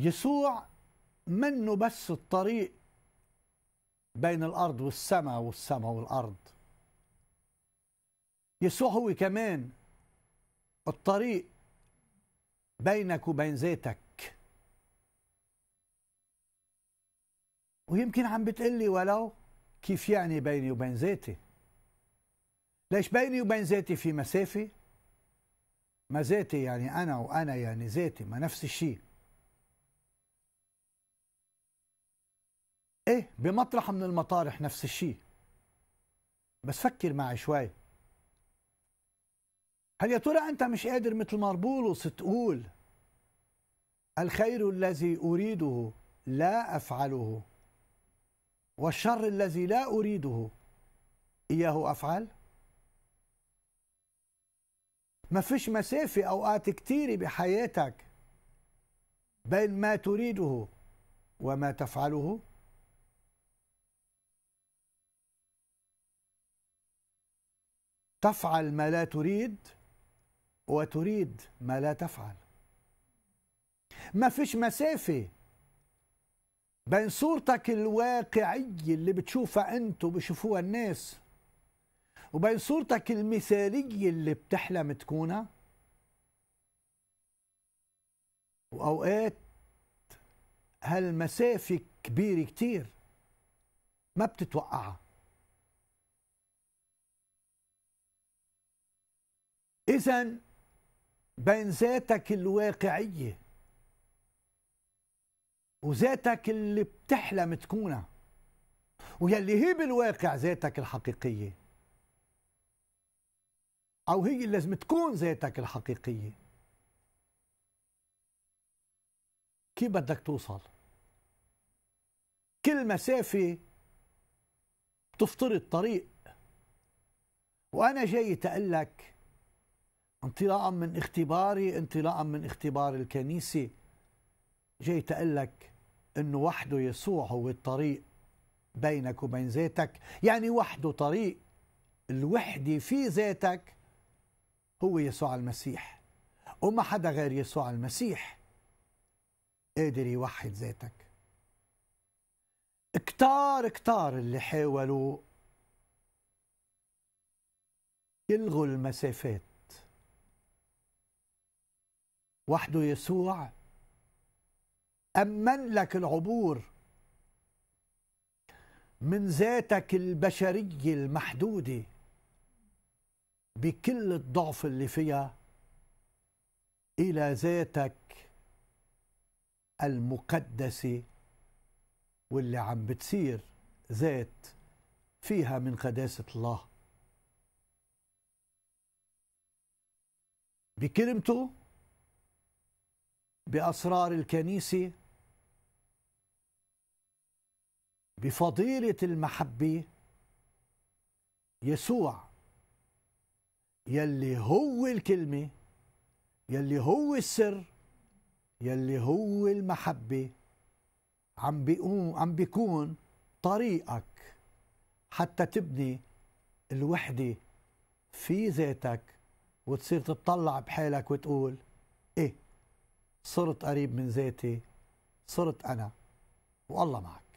يسوع منه بس الطريق بين الأرض والسماء والسماء والأرض يسوع هو كمان الطريق بينك وبين ذاتك ويمكن عم بتقلي ولو كيف يعني بيني وبين ذاتي ليش بيني وبين ذاتي في مسافة ما ذاتي يعني أنا وأنا يعني ذاتي ما نفس الشيء ايه بمطرح من المطارح نفس الشيء بس فكر معي شوي هل يا ترى انت مش قادر مثل ماربولوس تقول الخير الذي اريده لا افعله والشر الذي لا اريده اياه افعل ما فيش مسافه اوقات كتير بحياتك بين ما تريده وما تفعله تفعل ما لا تريد وتريد ما لا تفعل ما فيش مسافة بين صورتك الواقعية اللي بتشوفها أنت وبيشوفوها الناس وبين صورتك المثالية اللي بتحلم تكونها وأوقات هالمسافة كبيرة كتير ما بتتوقعها إذا بين ذاتك الواقعية وذاتك اللي بتحلم تكونها ويلي هي بالواقع ذاتك الحقيقية أو هي اللي لازم تكون ذاتك الحقيقية كيف بدك توصل كل مسافة بتفترض طريق وأنا جاي تقلك انطلاقا من اختباري انطلاقا من اختبار الكنيسة جيت أقول لك أنه وحده يسوع هو الطريق بينك وبين ذاتك يعني وحده طريق الوحدة في ذاتك هو يسوع المسيح وما حدا غير يسوع المسيح قادر يوحد ذاتك كتار كتار اللي حاولوا يلغوا المسافات وحده يسوع أمن لك العبور من ذاتك البشرية المحدودة بكل الضعف اللي فيها إلى ذاتك المقدسة واللي عم بتصير ذات فيها من قداسة الله بكلمته بأسرار الكنيسة بفضيلة المحبة يسوع يلي هو الكلمة يلي هو السر يلي هو المحبة عم بيقوم عم بيكون طريقك حتى تبني الوحدة في ذاتك وتصير تطلع بحالك وتقول ايه صرت قريب من ذاتي صرت أنا والله معك